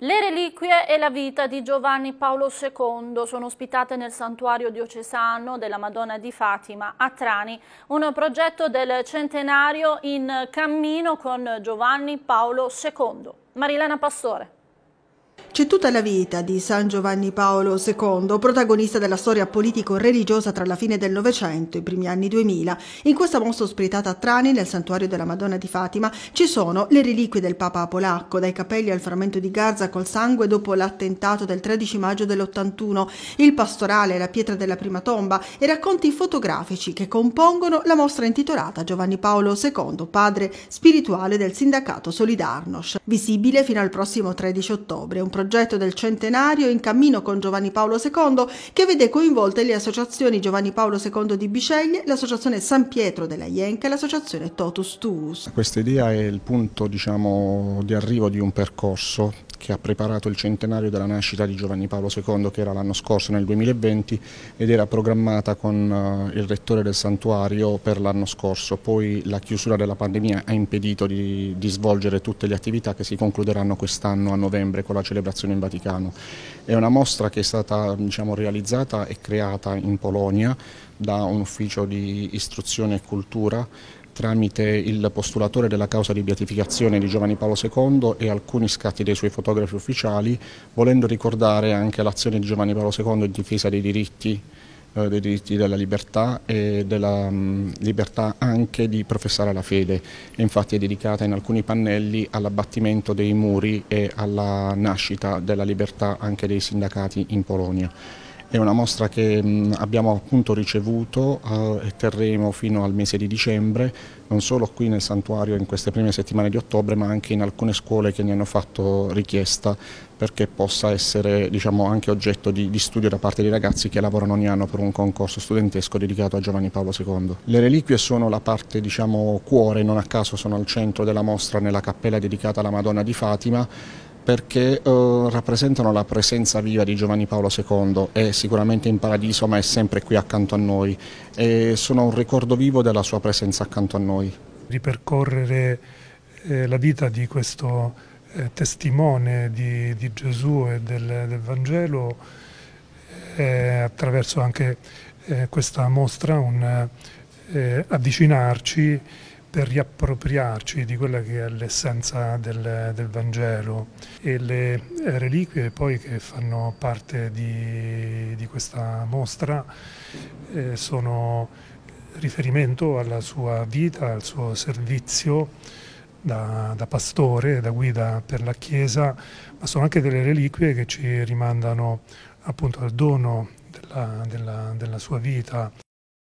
Le reliquie e la vita di Giovanni Paolo II sono ospitate nel santuario diocesano della Madonna di Fatima a Trani, un progetto del centenario in cammino con Giovanni Paolo II. Marilena Pastore. C'è tutta la vita di San Giovanni Paolo II, protagonista della storia politico-religiosa tra la fine del Novecento e i primi anni 2000. In questa mostra ospitata a Trani, nel santuario della Madonna di Fatima, ci sono le reliquie del Papa polacco, dai capelli al frammento di Garza col sangue dopo l'attentato del 13 maggio dell'81, il pastorale, la pietra della prima tomba e racconti fotografici che compongono la mostra intitolata Giovanni Paolo II, padre spirituale del sindacato Solidarnosc, visibile fino al prossimo 13 ottobre. Un progetto progetto del centenario in cammino con Giovanni Paolo II che vede coinvolte le associazioni Giovanni Paolo II di Biceglie, l'associazione San Pietro della Ienca e l'associazione Totus Tuus. Questa idea è il punto diciamo, di arrivo di un percorso che ha preparato il centenario della nascita di Giovanni Paolo II che era l'anno scorso nel 2020 ed era programmata con eh, il rettore del santuario per l'anno scorso, poi la chiusura della pandemia ha impedito di, di svolgere tutte le attività che si concluderanno quest'anno a novembre con la celebrazione in Vaticano. È una mostra che è stata diciamo, realizzata e creata in Polonia da un ufficio di istruzione e cultura tramite il postulatore della causa di beatificazione di Giovanni Paolo II e alcuni scatti dei suoi fotografi ufficiali, volendo ricordare anche l'azione di Giovanni Paolo II in difesa dei diritti eh, dei diritti della libertà e della mh, libertà anche di professare la fede. Infatti è dedicata in alcuni pannelli all'abbattimento dei muri e alla nascita della libertà anche dei sindacati in Polonia. È una mostra che abbiamo appunto ricevuto eh, e terremo fino al mese di dicembre, non solo qui nel santuario in queste prime settimane di ottobre, ma anche in alcune scuole che ne hanno fatto richiesta perché possa essere diciamo, anche oggetto di, di, studio da parte dei ragazzi che lavorano ogni anno per un concorso studentesco dedicato a Giovanni Paolo II. Le reliquie sono la parte diciamo, cuore, non a caso sono al centro della mostra nella cappella dedicata alla Madonna di Fatima perché eh, rappresentano la presenza viva di Giovanni Paolo II, è sicuramente in paradiso ma è sempre qui accanto a noi e sono un ricordo vivo della sua presenza accanto a noi. Ripercorrere eh, la vita di questo eh, testimone di, di, Gesù e del, del Vangelo eh, attraverso anche eh, questa mostra un eh, avvicinarci per riappropriarci di quella che è l'essenza del, del, Vangelo e le eh, reliquie poi che fanno parte di, di questa mostra eh, sono riferimento alla sua vita, al suo servizio da, da, pastore, da guida per la Chiesa, ma sono anche delle reliquie che ci rimandano appunto al dono della, della, della sua vita.